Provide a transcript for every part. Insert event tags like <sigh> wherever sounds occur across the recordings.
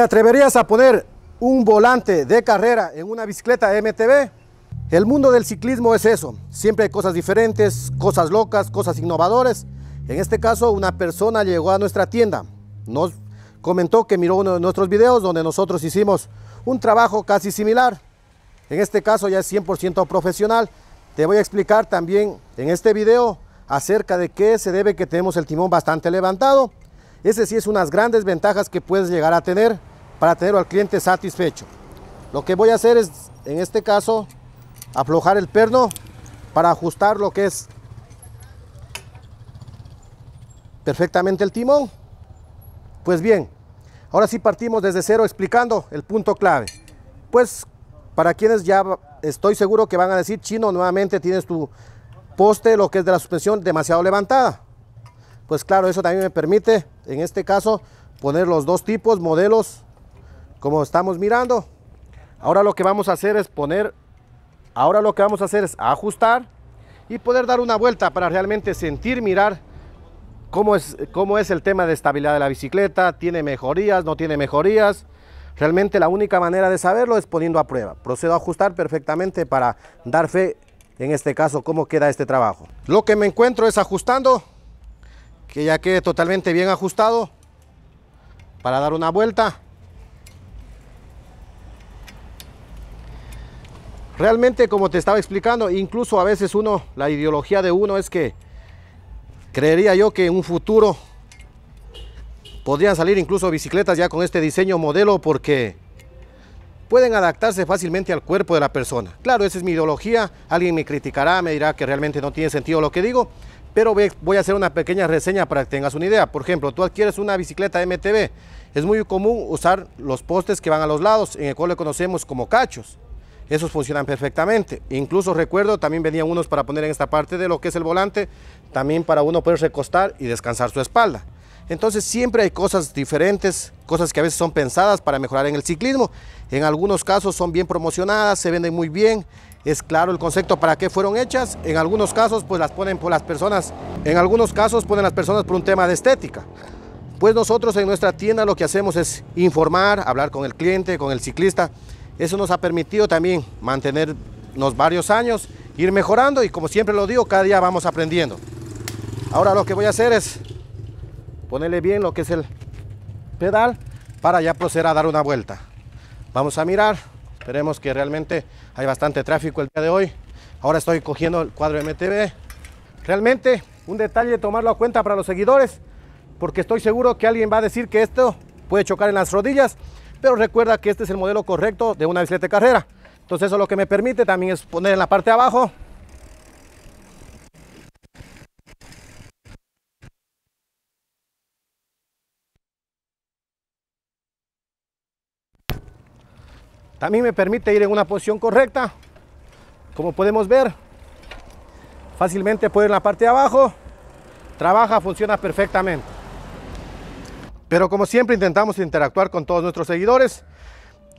¿Te atreverías a poner un volante de carrera en una bicicleta MTB? El mundo del ciclismo es eso. Siempre hay cosas diferentes, cosas locas, cosas innovadoras. En este caso, una persona llegó a nuestra tienda. Nos comentó que miró uno de nuestros videos donde nosotros hicimos un trabajo casi similar. En este caso ya es 100% profesional. Te voy a explicar también en este video acerca de qué se debe que tenemos el timón bastante levantado. Ese sí es unas grandes ventajas que puedes llegar a tener para tener al cliente satisfecho. Lo que voy a hacer es, en este caso, aflojar el perno para ajustar lo que es perfectamente el timón. Pues bien, ahora sí partimos desde cero explicando el punto clave. Pues para quienes ya estoy seguro que van a decir, chino, nuevamente tienes tu poste, lo que es de la suspensión, demasiado levantada. Pues claro, eso también me permite, en este caso, poner los dos tipos, modelos como estamos mirando. Ahora lo que vamos a hacer es poner, ahora lo que vamos a hacer es ajustar y poder dar una vuelta para realmente sentir, mirar cómo es, cómo es el tema de estabilidad de la bicicleta, tiene mejorías, no tiene mejorías. Realmente la única manera de saberlo es poniendo a prueba. Procedo a ajustar perfectamente para dar fe, en este caso, cómo queda este trabajo. Lo que me encuentro es ajustando, que ya quede totalmente bien ajustado para dar una vuelta. Realmente, como te estaba explicando, incluso a veces uno, la ideología de uno es que creería yo que en un futuro podrían salir incluso bicicletas ya con este diseño modelo porque pueden adaptarse fácilmente al cuerpo de la persona. Claro, esa es mi ideología, alguien me criticará, me dirá que realmente no tiene sentido lo que digo, pero voy a hacer una pequeña reseña para que tengas una idea. Por ejemplo, tú adquieres una bicicleta MTB, es muy común usar los postes que van a los lados, en el cual le conocemos como cachos esos funcionan perfectamente. Incluso recuerdo, también venían unos para poner en esta parte de lo que es el volante, también para uno poder recostar y descansar su espalda. Entonces siempre hay cosas diferentes, cosas que a veces son pensadas para mejorar en el ciclismo. En algunos casos son bien promocionadas, se venden muy bien, es claro el concepto para qué fueron hechas. En algunos casos pues las ponen por las personas, en algunos casos ponen las personas por un tema de estética. Pues nosotros en nuestra tienda lo que hacemos es informar, hablar con el cliente, con el ciclista, eso nos ha permitido también mantenernos varios años, ir mejorando y como siempre lo digo, cada día vamos aprendiendo. Ahora lo que voy a hacer es ponerle bien lo que es el pedal para ya proceder a dar una vuelta. Vamos a mirar, esperemos que realmente hay bastante tráfico el día de hoy. Ahora estoy cogiendo el cuadro MTV. Realmente un detalle de tomarlo a cuenta para los seguidores, porque estoy seguro que alguien va a decir que esto puede chocar en las rodillas pero recuerda que este es el modelo correcto de una bicicleta de carrera. Entonces eso lo que me permite también es poner en la parte de abajo También me permite ir en una posición correcta. Como podemos ver, fácilmente poner en la parte de abajo. Trabaja, funciona perfectamente. Pero como siempre intentamos interactuar con todos nuestros seguidores.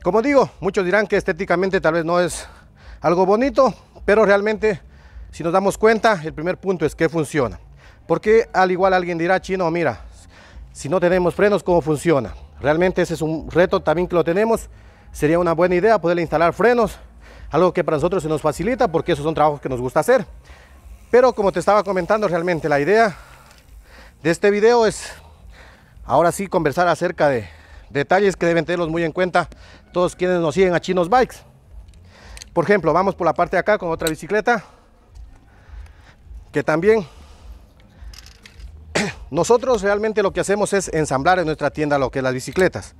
Como digo, muchos dirán que estéticamente tal vez no es algo bonito, pero realmente si nos damos cuenta, el primer punto es que funciona. Porque al igual alguien dirá, chino, mira, si no tenemos frenos, ¿cómo funciona? Realmente ese es un reto también que lo tenemos. Sería una buena idea poder instalar frenos, algo que para nosotros se nos facilita porque esos son trabajos que nos gusta hacer. Pero como te estaba comentando, realmente la idea de este video es ahora sí conversar acerca de detalles que deben tenerlos muy en cuenta todos quienes nos siguen a Chinos Bikes. Por ejemplo, vamos por la parte de acá con otra bicicleta que también <clears throat> nosotros realmente lo que hacemos es ensamblar en nuestra tienda lo que es las bicicletas.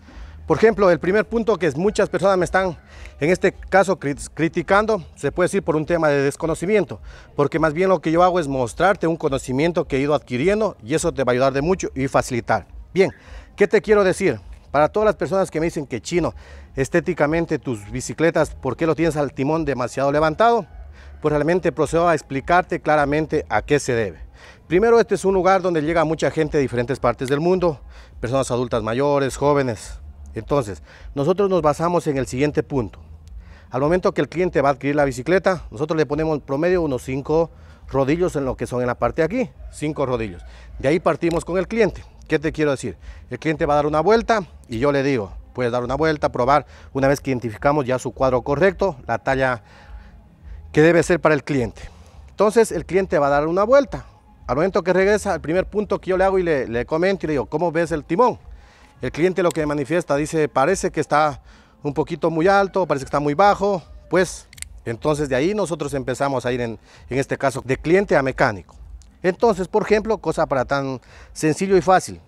Por ejemplo, el primer punto que muchas personas me están, en este caso, criticando, se puede decir por un tema de desconocimiento, porque más bien lo que yo hago es mostrarte un conocimiento que he ido adquiriendo y eso te va a ayudar de mucho y facilitar. Bien, ¿qué te quiero decir? Para todas las personas que me dicen que chino, estéticamente tus bicicletas, ¿por qué lo tienes al timón demasiado levantado? Pues realmente procedo a explicarte claramente a qué se debe. Primero, este es un lugar donde llega mucha gente de diferentes partes del mundo, personas adultas mayores, jóvenes. Entonces, nosotros nos basamos en el siguiente punto. Al momento que el cliente va a adquirir la bicicleta, nosotros le ponemos en promedio unos 5 rodillos en lo que son en la parte de aquí, 5 rodillos. De ahí partimos con el cliente. ¿Qué te quiero decir? El cliente va a dar una vuelta y yo le digo, puedes dar una vuelta, probar. Una vez que identificamos ya su cuadro correcto, la talla que debe ser para el cliente. Entonces el cliente va a dar una vuelta. Al momento que regresa, el primer punto que yo le hago y le, comento y le digo, ¿cómo ves el timón? El cliente lo que manifiesta dice, parece que está un poquito muy alto, parece que está muy bajo, pues entonces de ahí nosotros empezamos a ir en este caso de cliente a mecánico. Entonces, por ejemplo, cosa para tan sencillo y fácil.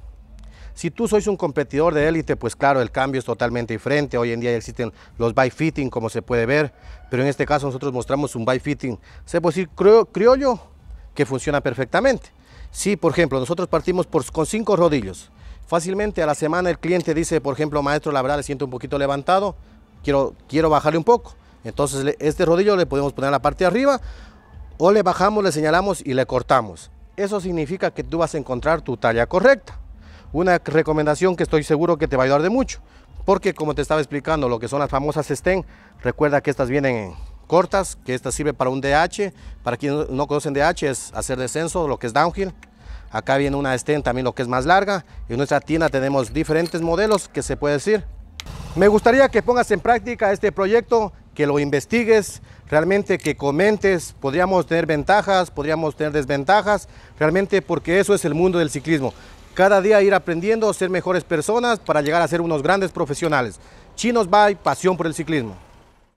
Si tú sois un competidor de élite, pues claro, el cambio es totalmente diferente. Hoy en día existen los by fitting, como se puede ver, pero en este caso nosotros mostramos un by fitting, se puede decir criollo, que funciona perfectamente. Si, por ejemplo, nosotros partimos con cinco rodillos, fácilmente a la semana el cliente dice, por ejemplo, maestro, la le siento un poquito levantado, quiero, quiero bajarle un poco. Entonces, este rodillo le podemos poner a la parte de arriba o le bajamos, le señalamos y le cortamos. Eso significa que tú vas a encontrar tu talla correcta. Una recomendación que estoy seguro que te va a ayudar de mucho, porque como te estaba explicando lo que son las famosas STEM, recuerda que estas vienen cortas, que estas sirve para un DH, para quienes no conocen DH es hacer descenso, lo que es downhill. Acá viene una STEM también lo que es más larga y en nuestra tienda tenemos diferentes modelos que se puede decir. Me gustaría que pongas en práctica este proyecto que lo investigues, realmente que comentes, podríamos tener ventajas, podríamos tener desventajas, realmente porque eso es el mundo del ciclismo. Cada día ir aprendiendo, ser mejores personas para llegar a ser unos grandes profesionales. Chinos By, pasión por el ciclismo.